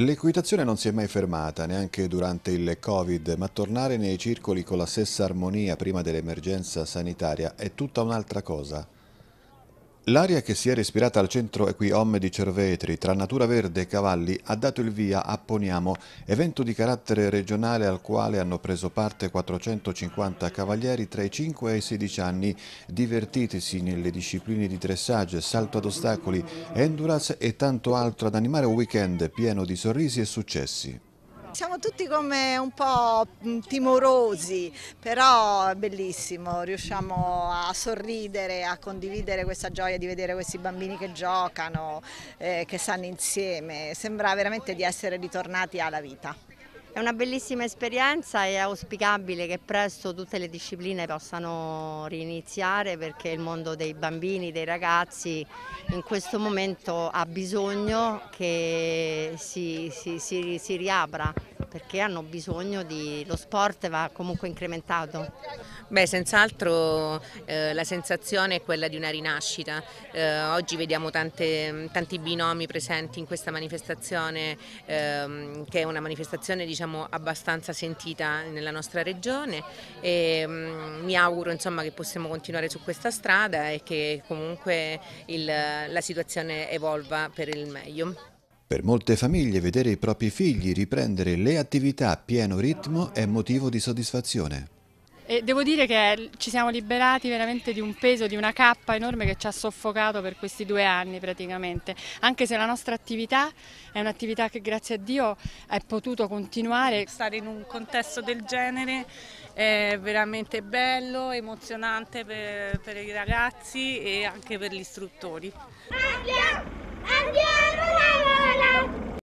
L'equitazione non si è mai fermata, neanche durante il Covid, ma tornare nei circoli con la stessa armonia prima dell'emergenza sanitaria è tutta un'altra cosa. L'aria che si è respirata al centro Equiom di Cervetri, tra natura verde e cavalli, ha dato il via a Poniamo, evento di carattere regionale al quale hanno preso parte 450 cavalieri tra i 5 e i 16 anni, divertitisi nelle discipline di dressage, salto ad ostacoli, endurance e tanto altro ad animare un weekend pieno di sorrisi e successi siamo tutti come un po' mm, timorosi, però è bellissimo, riusciamo a sorridere, a condividere questa gioia di vedere questi bambini che giocano, eh, che stanno insieme, sembra veramente di essere ritornati alla vita. È una bellissima esperienza e è auspicabile che presto tutte le discipline possano riniziare perché il mondo dei bambini, dei ragazzi in questo momento ha bisogno che si, si, si, si riapra perché hanno bisogno di... lo sport va comunque incrementato. Beh, senz'altro eh, la sensazione è quella di una rinascita. Eh, oggi vediamo tante, tanti binomi presenti in questa manifestazione eh, che è una manifestazione diciamo diciamo, abbastanza sentita nella nostra regione e mm, mi auguro insomma, che possiamo continuare su questa strada e che comunque il, la situazione evolva per il meglio. Per molte famiglie vedere i propri figli riprendere le attività a pieno ritmo è motivo di soddisfazione. E devo dire che ci siamo liberati veramente di un peso, di una cappa enorme che ci ha soffocato per questi due anni praticamente, anche se la nostra attività è un'attività che grazie a Dio è potuto continuare. Stare in un contesto del genere è veramente bello, emozionante per, per i ragazzi e anche per gli istruttori. Andiamo!